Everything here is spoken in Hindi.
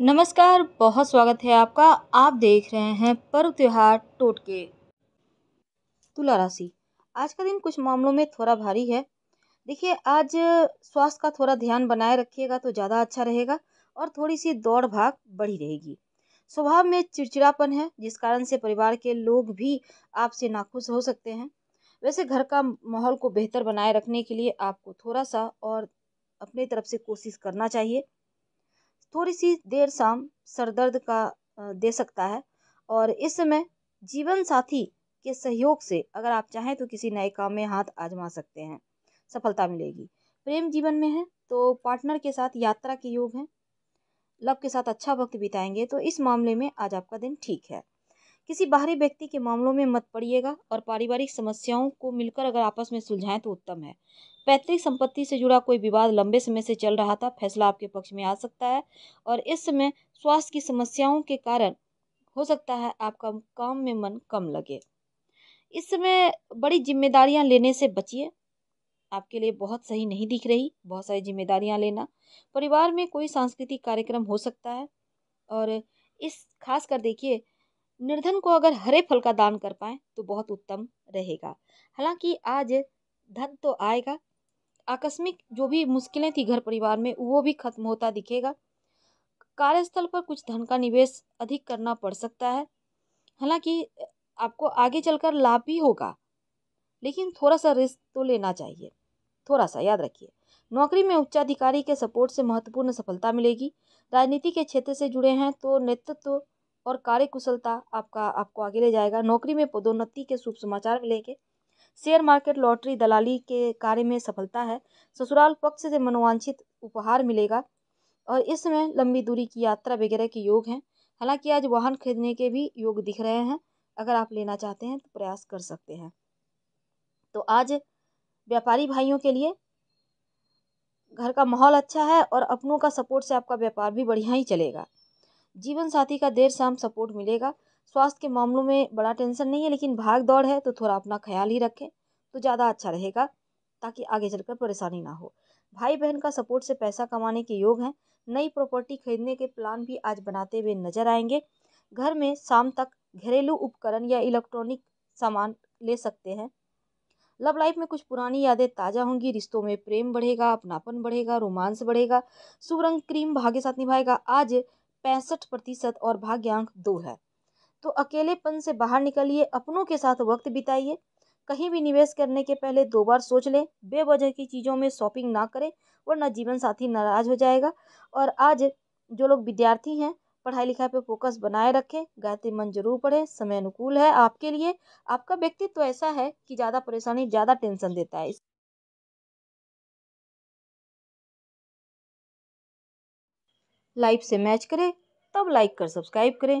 नमस्कार बहुत स्वागत है आपका आप देख रहे हैं पर्व त्यौहार टोटके तुला राशि आज का दिन कुछ मामलों में थोड़ा भारी है देखिए आज स्वास्थ्य का थोड़ा ध्यान बनाए रखिएगा तो ज़्यादा अच्छा रहेगा और थोड़ी सी दौड़ भाग बढ़ी रहेगी स्वभाव में चिड़चिड़ापन है जिस कारण से परिवार के लोग भी आपसे नाखुश हो सकते हैं वैसे घर का माहौल को बेहतर बनाए रखने के लिए आपको थोड़ा सा और अपने तरफ से कोशिश करना चाहिए थोड़ी सी देर शाम सर दर्द का दे सकता है और इस समय जीवन साथी के सहयोग से अगर आप चाहें तो किसी नए काम में हाथ आजमा सकते हैं सफलता मिलेगी प्रेम जीवन में है तो पार्टनर के साथ यात्रा के योग हैं लव के साथ अच्छा वक्त बिताएंगे तो इस मामले में आज आपका दिन ठीक है किसी बाहरी व्यक्ति के मामलों में मत पड़िएगा और पारिवारिक समस्याओं को मिलकर अगर आपस में सुलझाएं तो उत्तम है पैतृक संपत्ति से जुड़ा कोई विवाद लंबे समय से चल रहा था फैसला आपके पक्ष में आ सकता है और इस समय स्वास्थ्य की समस्याओं के कारण हो सकता है आपका काम में मन कम लगे इस समय बड़ी जिम्मेदारियां लेने से बचिए आपके लिए बहुत सही नहीं दिख रही बहुत सारी जिम्मेदारियां लेना परिवार में कोई सांस्कृतिक कार्यक्रम हो सकता है और इस खास कर देखिए निर्धन को अगर हरे फल का दान कर पाएँ तो बहुत उत्तम रहेगा हालांकि आज धन तो आएगा आकस्मिक जो भी मुश्किलें थी घर परिवार में वो भी खत्म होता दिखेगा कार्यस्थल पर कुछ धन का निवेश अधिक करना पड़ सकता है हालांकि आपको आगे चलकर लाभ भी होगा लेकिन थोड़ा सा रिस्क तो लेना चाहिए थोड़ा सा याद रखिए नौकरी में उच्चाधिकारी के सपोर्ट से महत्वपूर्ण सफलता मिलेगी राजनीति के क्षेत्र से जुड़े हैं तो नेतृत्व और कार्यकुशलता आपका आपको आगे ले जाएगा नौकरी में पदोन्नति के शुभ समाचार मिलेंगे शेयर मार्केट लॉटरी दलाली के कार्य में सफलता है ससुराल पक्ष से मनोवांछित उपहार मिलेगा और इसमें लंबी दूरी की यात्रा वगैरह के योग हैं हालांकि आज वाहन खरीदने के भी योग दिख रहे हैं अगर आप लेना चाहते हैं तो प्रयास कर सकते हैं तो आज व्यापारी भाइयों के लिए घर का माहौल अच्छा है और अपनों का सपोर्ट से आपका व्यापार भी बढ़िया ही चलेगा जीवन साथी का देर शाम सपोर्ट मिलेगा स्वास्थ्य के मामलों में बड़ा टेंशन नहीं है लेकिन भाग दौड़ है तो थोड़ा अपना ख्याल ही रखें तो ज़्यादा अच्छा रहेगा ताकि आगे चलकर परेशानी ना हो भाई बहन का सपोर्ट से पैसा कमाने के योग हैं नई प्रॉपर्टी खरीदने के प्लान भी आज बनाते हुए नजर आएंगे घर में शाम तक घरेलू उपकरण या इलेक्ट्रॉनिक सामान ले सकते हैं लव लाइफ में कुछ पुरानी यादें ताज़ा होंगी रिश्तों में प्रेम बढ़ेगा अपनापन बढ़ेगा रोमांस बढ़ेगा शुभ रंग क्रीम भाग्य साथ निभाएगा आज पैंसठ प्रतिशत और भाग्यांक दो है तो अकेलेपन से बाहर निकलिए अपनों के साथ वक्त बिताइए कहीं भी निवेश करने के पहले दो बार सोच लें बेवजह की चीज़ों में शॉपिंग ना करें वरना जीवन साथी नाराज़ हो जाएगा और आज जो लोग विद्यार्थी हैं पढ़ाई लिखाई पर फोकस बनाए रखें गायत्री मन जरूर पढ़ें समय अनुकूल है आपके लिए आपका व्यक्तित्व तो ऐसा है कि ज़्यादा परेशानी ज़्यादा टेंशन देता है लाइफ से मैच करें तब लाइक कर सब्सक्राइब करें